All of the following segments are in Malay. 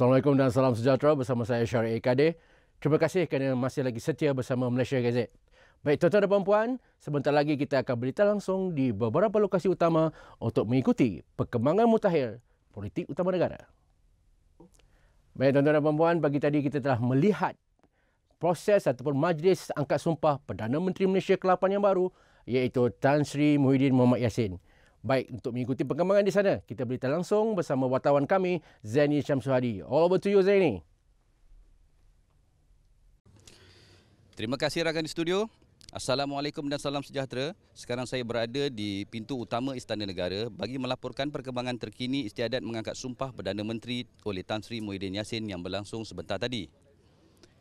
Assalamualaikum dan salam sejahtera bersama saya Syarif Ekade. Terima kasih kerana masih lagi setia bersama Malaysia Gazette. Baik tuan-tuan dan puan-puan, sebentar lagi kita akan berita langsung di beberapa lokasi utama untuk mengikuti perkembangan mutakhir politik utama negara. Baik tuan-tuan dan puan-puan, bagi tadi kita telah melihat proses ataupun majlis angkat sumpah Perdana Menteri Malaysia ke-8 yang baru iaitu Tan Sri Muhyiddin Mohamed Yassin. Baik, untuk mengikuti perkembangan di sana, kita berita langsung bersama wartawan kami, Zaini Syamsuhadi. All over to you, Zaini. Terima kasih rakan di studio. Assalamualaikum dan salam sejahtera. Sekarang saya berada di pintu utama Istana Negara bagi melaporkan perkembangan terkini istiadat mengangkat sumpah Perdana Menteri oleh Tan Sri Muhyiddin Yassin yang berlangsung sebentar tadi.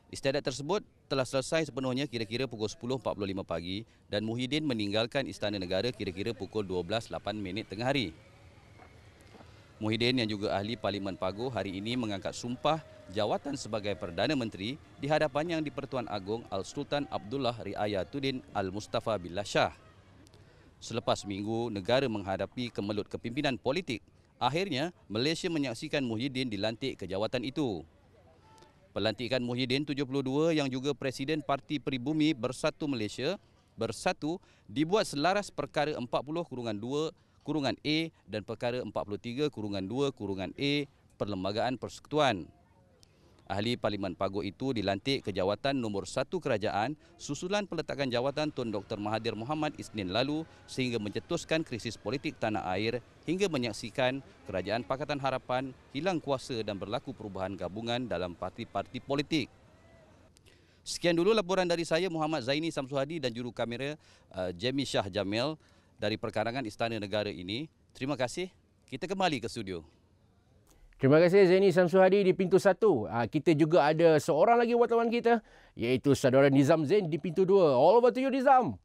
Istiadat tersebut telah selesai sepenuhnya kira-kira pukul 10.45 pagi dan Muhyiddin meninggalkan Istana Negara kira-kira pukul 12.08 minit tengah hari. Muhyiddin yang juga ahli Parlimen Pago hari ini mengangkat sumpah jawatan sebagai Perdana Menteri di hadapan yang di-Pertuan Agong Al-Sultan Abdullah Riayatuddin Al-Mustafa Billah Shah. Selepas minggu, negara menghadapi kemelut kepimpinan politik. Akhirnya, Malaysia menyaksikan Muhyiddin dilantik ke jawatan itu. Pelantikan Muhyiddin 72 yang juga Presiden Parti Peribumi Bersatu Malaysia Bersatu dibuat selaras perkara 40 kurungan 2 kurungan A dan perkara 43 kurungan 2 kurungan A Perlembagaan Persekutuan. Ahli Parlimen Pago itu dilantik ke jawatan nombor satu kerajaan susulan peletakan jawatan Tun Dr. Mahathir Mohamad Isnin lalu sehingga mencetuskan krisis politik tanah air hingga menyaksikan Kerajaan Pakatan Harapan hilang kuasa dan berlaku perubahan gabungan dalam parti-parti politik. Sekian dulu laporan dari saya Muhammad Zaini Samsuhadi dan juru kamera uh, Jamie Shah Jamil dari perkarangan Istana Negara ini. Terima kasih. Kita kembali ke studio. Terima kasih Zaini Samsuhadi di pintu satu. Ah, kita juga ada seorang lagi wartawan kita iaitu saudara Nizam Zain di pintu dua. All over to you Nizam.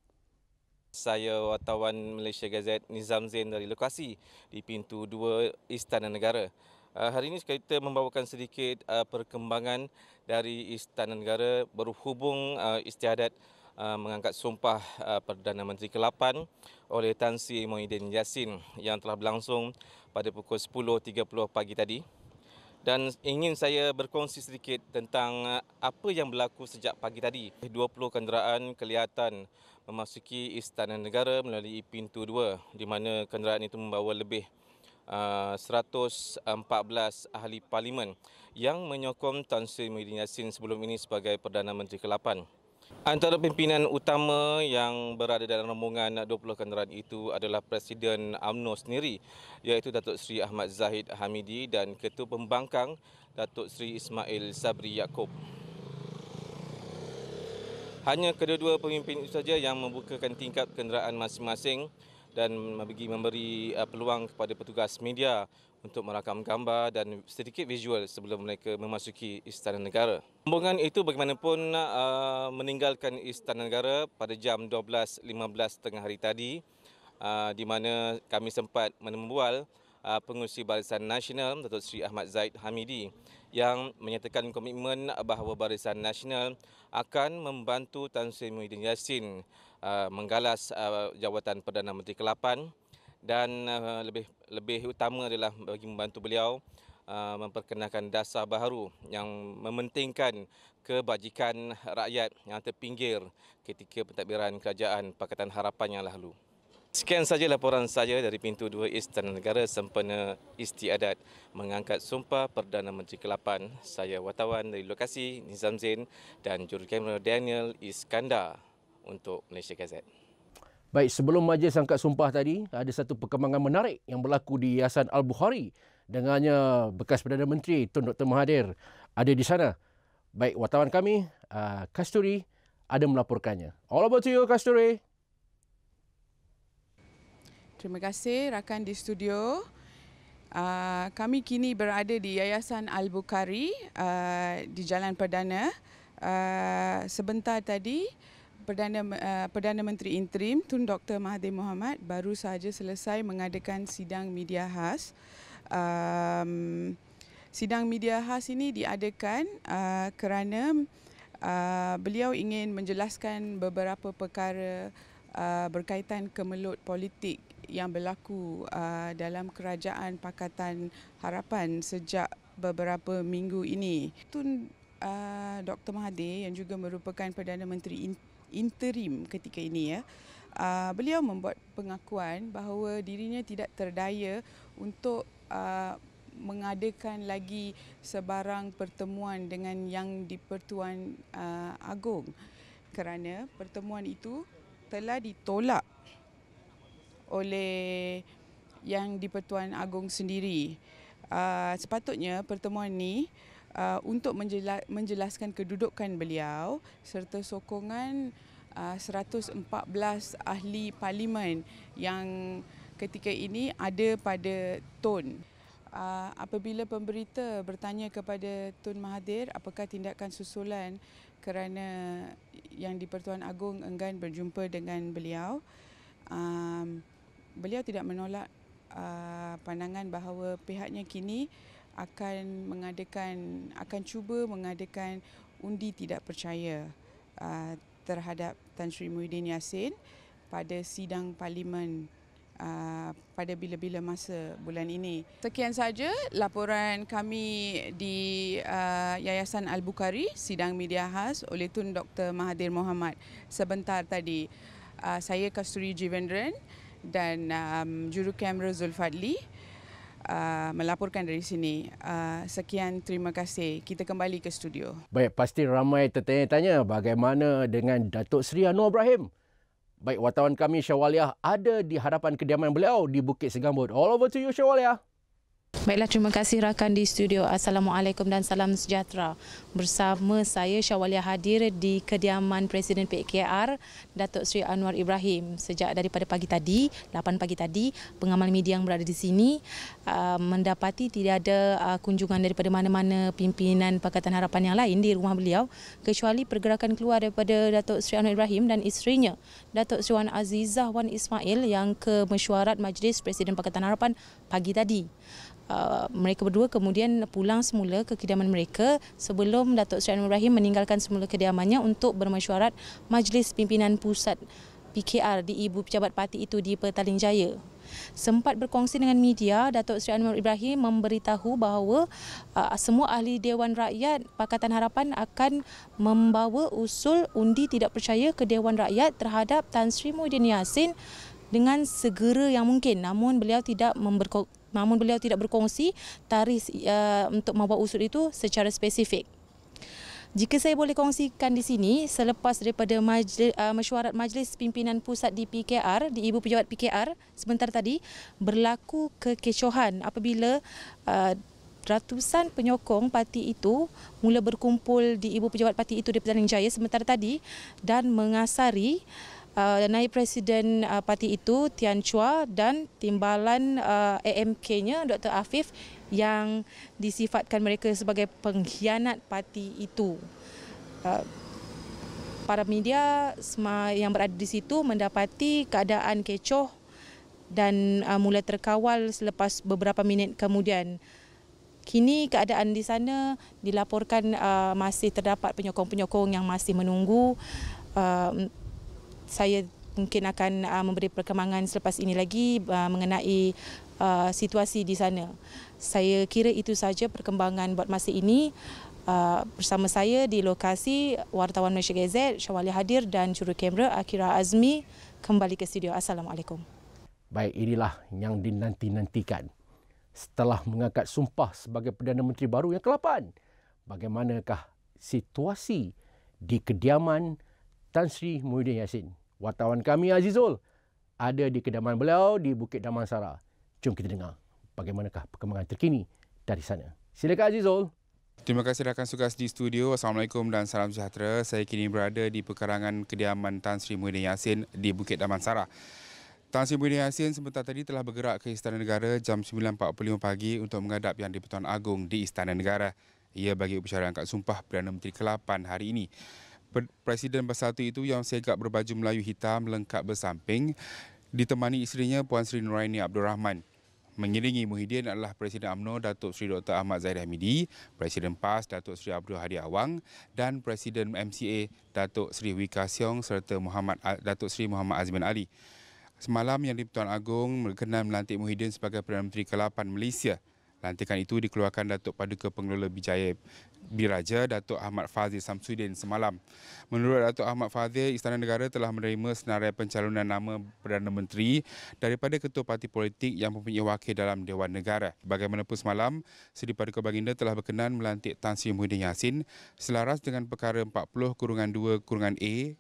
Saya wartawan Malaysia Gazette Nizam Zain dari lokasi di pintu dua Istana Negara. Ah, hari ini kita membawakan sedikit ah, perkembangan dari Istana Negara berhubung istiadat Uh, mengangkat sumpah uh, Perdana Menteri ke-8 oleh Tan Sri Muhyiddin Yassin yang telah berlangsung pada pukul 10.30 pagi tadi. Dan ingin saya berkongsi sedikit tentang uh, apa yang berlaku sejak pagi tadi. 20 kenderaan kelihatan memasuki Istana Negara melalui pintu 2 di mana kenderaan itu membawa lebih 114 ahli parlimen yang menyokong Tan Sri Muhyiddin Yassin sebelum ini sebagai Perdana Menteri ke-8. Antara pimpinan utama yang berada dalam rombongan 20 kenderaan itu adalah Presiden Amno sendiri iaitu Datuk Seri Ahmad Zahid Hamidi dan Ketua Pembangkang Datuk Seri Ismail Sabri Yaakob. Hanya kedua-dua pemimpin itu saja yang membukakan tingkap kenderaan masing-masing dan bagi memberi uh, peluang kepada petugas media untuk merakam gambar dan sedikit visual sebelum mereka memasuki Istana Negara. Rombongan itu bagaimanapun uh, meninggalkan Istana Negara pada jam 12.15 tengah hari tadi uh, di mana kami sempat menembual uh, pengurusi Barisan Nasional Datuk Seri Ahmad Zaid Hamidi yang menyatakan komitmen bahawa Barisan Nasional akan membantu Tan Sri Muhyiddin Yassin Uh, menggalas uh, jawatan Perdana Menteri ke-8 dan uh, lebih lebih utama adalah bagi membantu beliau uh, memperkenalkan dasar baru yang mementingkan kebajikan rakyat yang terpinggir ketika pentadbiran kerajaan Pakatan Harapan yang lalu. Sekian saja laporan saya dari pintu dua Istana Negara sempena istiadat mengangkat sumpah Perdana Menteri ke-8. Saya wartawan dari lokasi Nizam Zain dan jurukamera Daniel Iskandar untuk Malaysia Gazette. Baik, sebelum majlis angkat sumpah tadi, ada satu perkembangan menarik yang berlaku di Yayasan Al-Bukhari dengannya bekas Perdana Menteri Tun Dr. Mahathir ada di sana. Baik, wartawan kami, uh, Kasturi, ada melaporkannya. All about you, Kasturi. Terima kasih rakan di studio. Uh, kami kini berada di Yayasan Al-Bukhari uh, di Jalan Perdana. Uh, sebentar tadi, Perdana, uh, Perdana Menteri Interim Tun Dr. Mahathir Mohamad baru sahaja selesai mengadakan sidang media khas. Um, sidang media khas ini diadakan uh, kerana uh, beliau ingin menjelaskan beberapa perkara uh, berkaitan kemelut politik yang berlaku uh, dalam Kerajaan Pakatan Harapan sejak beberapa minggu ini. Tun uh, Dr. Mahathir yang juga merupakan Perdana Menteri Interim interim ketika ini ya. Ah, beliau membuat pengakuan bahawa dirinya tidak terdaya untuk ah, mengadakan lagi sebarang pertemuan dengan yang di Pertuan ah, Agong kerana pertemuan itu telah ditolak oleh yang di Pertuan Agong sendiri. sepatutnya pertemuan ini Uh, untuk menjelaskan kedudukan beliau serta sokongan 114 uh, ahli parlimen yang ketika ini ada pada TUN. Uh, apabila pemberita bertanya kepada Tun Mahathir apakah tindakan susulan kerana yang di-Pertuan Agong enggan berjumpa dengan beliau, um, beliau tidak menolak pandangan bahawa pihaknya kini akan mengadakan akan cuba mengadakan undi tidak percaya uh, terhadap Tan Sri Muhyiddin Yassin pada sidang parlimen uh, pada bila-bila masa bulan ini. Sekian saja laporan kami di uh, Yayasan Al-Bukhari sidang media khas oleh Tun Dr Mahathir Mohamad sebentar tadi. Uh, saya Kasturi Jivendran dan um, juru kamera Zulfadli. Uh, melaporkan dari sini. Uh, sekian, terima kasih. Kita kembali ke studio. Baik, pasti ramai tertanya-tanya bagaimana dengan Datuk Seri Anwar Ibrahim. Baik, wartawan kami Syawaliah ada di hadapan kediaman beliau di Bukit Segambut. All over to you, Syawaliah. Baiklah, terima kasih rakan di studio. Assalamualaikum dan salam sejahtera. Bersama saya Syawalia hadir di kediaman Presiden PKR, Datuk Seri Anwar Ibrahim. Sejak daripada pagi tadi, 8 pagi tadi, pengamal media yang berada di sini uh, mendapati tidak ada uh, kunjungan daripada mana-mana pimpinan Pakatan Harapan yang lain di rumah beliau, kecuali pergerakan keluar daripada Datuk Seri Anwar Ibrahim dan isterinya, Datuk Seri Wan Azizah Wan Ismail yang ke mesyuarat Majlis Presiden Pakatan Harapan pagi tadi. Uh, mereka berdua kemudian pulang semula ke kediaman mereka sebelum Datuk Seri Anwar Ibrahim meninggalkan semula kediamannya untuk bermesyuarat Majlis Pimpinan Pusat PKR di Ibu Pejabat Parti itu di Petaling Jaya. Sempat berkongsi dengan media, Datuk Seri Anwar Ibrahim memberitahu bahawa uh, semua ahli Dewan Rakyat Pakatan Harapan akan membawa usul undi tidak percaya ke Dewan Rakyat terhadap Tan Sri Muhyiddin Yassin dengan segera yang mungkin. Namun beliau tidak memberkongsi namun beliau tidak berkongsi tarikh uh, untuk membuat usul itu secara spesifik. Jika saya boleh kongsikan di sini, selepas daripada majlis, uh, mesyuarat Majlis Pimpinan Pusat di PKR, di Ibu Pejabat PKR sebentar tadi, berlaku kekecohan apabila uh, ratusan penyokong parti itu mula berkumpul di Ibu Pejabat Parti itu di Petaling Jaya sebentar tadi dan mengasari uh, uh, naib presiden uh, parti itu Tian Chua dan timbalan uh, AMK-nya Dr. Afif yang disifatkan mereka sebagai pengkhianat parti itu. Uh, para media yang berada di situ mendapati keadaan kecoh dan uh, mula terkawal selepas beberapa minit kemudian. Kini keadaan di sana dilaporkan uh, masih terdapat penyokong-penyokong yang masih menunggu uh, saya mungkin akan uh, memberi perkembangan selepas ini lagi uh, mengenai uh, situasi di sana. Saya kira itu saja perkembangan buat masa ini. Uh, bersama saya di lokasi wartawan Malaysia Gazette, Syawali Hadir dan juru kamera Akira Azmi kembali ke studio. Assalamualaikum. Baik, inilah yang dinanti-nantikan. Setelah mengangkat sumpah sebagai Perdana Menteri baru yang ke-8, bagaimanakah situasi di kediaman Tan Sri Muhyiddin Yassin. Wartawan kami Azizul ada di kediaman beliau di Bukit Damansara. Jom kita dengar bagaimanakah perkembangan terkini dari sana. Silakan Azizul. Terima kasih rakan sukas di studio. Assalamualaikum dan salam sejahtera. Saya kini berada di pekarangan kediaman Tan Sri Muhyiddin Yassin di Bukit Damansara. Tan Sri Muhyiddin Yassin sebentar tadi telah bergerak ke Istana Negara jam 9.45 pagi untuk menghadap Yang di-Pertuan Agong di Istana Negara. Ia bagi upacara angkat sumpah Perdana Menteri ke-8 hari ini. Presiden Bersatu itu yang segak berbaju Melayu hitam lengkap bersamping ditemani isterinya Puan Sri Nuraini Abdul Rahman. Mengiringi Muhyiddin adalah Presiden AMNO Datuk Seri Dr. Ahmad Zahid Hamidi, Presiden PAS Datuk Seri Abdul Hadi Awang dan Presiden MCA Datuk Seri Wika Siong serta Muhammad, Datuk Seri Muhammad Azmin Ali. Semalam Yang di-Pertuan Agong berkenan melantik Muhyiddin sebagai Perdana Menteri ke-8 Malaysia Lantikan itu dikeluarkan Datuk Paduka Pengelola Bijaya Biraja Datuk Ahmad Fazil Samsudin semalam. Menurut Datuk Ahmad Fazil, Istana Negara telah menerima senarai pencalonan nama Perdana Menteri daripada Ketua Parti Politik yang mempunyai wakil dalam Dewan Negara. Bagaimanapun semalam, Seri Paduka Baginda telah berkenan melantik Tan Sri Muhyiddin Yassin selaras dengan perkara 40-2-A kurungan kurungan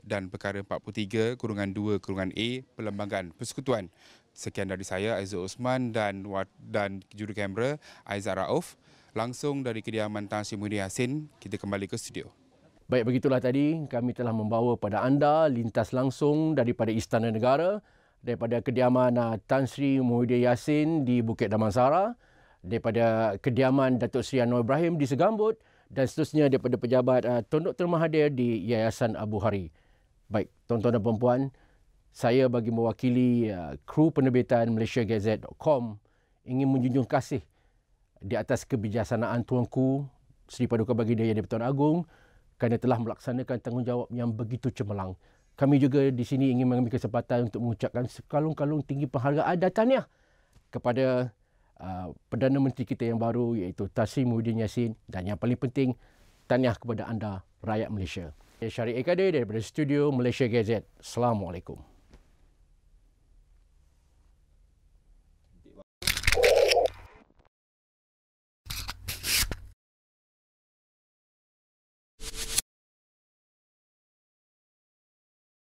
dan perkara 43-2-A kurungan kurungan Perlembagaan Persekutuan. Sekian dari saya Aizul Osman dan dan juru kamera Aiza Rauf langsung dari kediaman Tan Sri Muhyiddin Yassin. Kita kembali ke studio. Baik begitulah tadi kami telah membawa pada anda lintas langsung daripada Istana Negara daripada kediaman ah, Tan Sri Muhyiddin Yassin di Bukit Damansara daripada kediaman Datuk Seri Anwar Ibrahim di Segambut dan seterusnya daripada pejabat uh, ah, Tunduk Termahadir di Yayasan Abu Hari. Baik, tuan-tuan dan puan-puan, saya bagi mewakili uh, kru penerbitan MalaysiaGazette.com ingin menjunjung kasih di atas kebijaksanaan Tuanku Sri Paduka Baginda Yang di-Pertuan Agong kerana telah melaksanakan tanggungjawab yang begitu cemerlang. Kami juga di sini ingin mengambil kesempatan untuk mengucapkan sekalung-kalung tinggi penghargaan dan tahniah kepada uh, Perdana Menteri kita yang baru iaitu Tasri Muhyiddin Yassin dan yang paling penting tahniah kepada anda rakyat Malaysia. Saya Syarif Ekade daripada Studio Malaysia Gazette. Assalamualaikum.